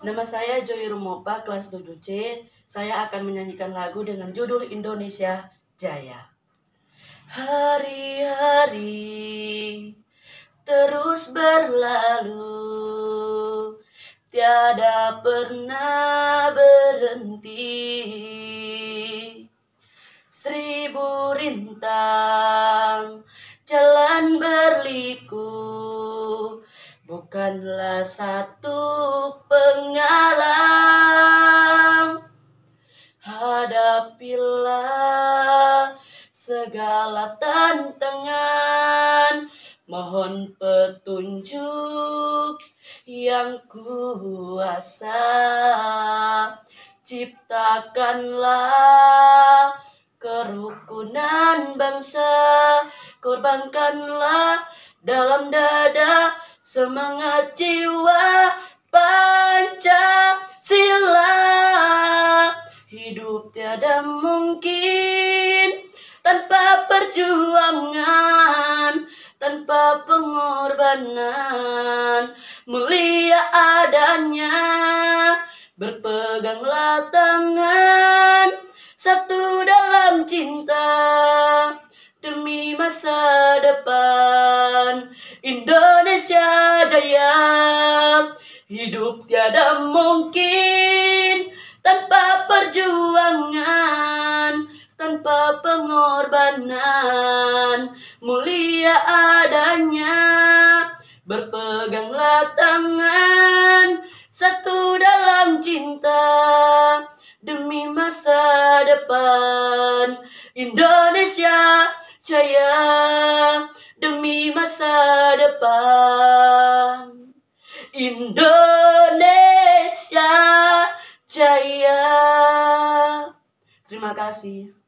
Nama saya Joy Rumopa, kelas 7C. Saya akan menyanyikan lagu dengan judul Indonesia Jaya. Hari-hari terus berlalu, tiada pernah berhenti. Seribu rintang jalan berliku, bukanlah satu segala tantangan Mohon petunjuk yang kuasa Ciptakanlah kerukunan bangsa Korbankanlah dalam dada semangat jiwa Pancasila Hidup tiada mungkin tanpa pengorbanan mulia adanya berpeganglah tangan satu dalam cinta demi masa depan Indonesia jaya hidup tiada mungkin tanpa perjuangan tanpa pengorbanan mulia Berpeganglah tangan satu dalam cinta demi masa depan Indonesia jaya demi masa depan Indonesia jaya Terima kasih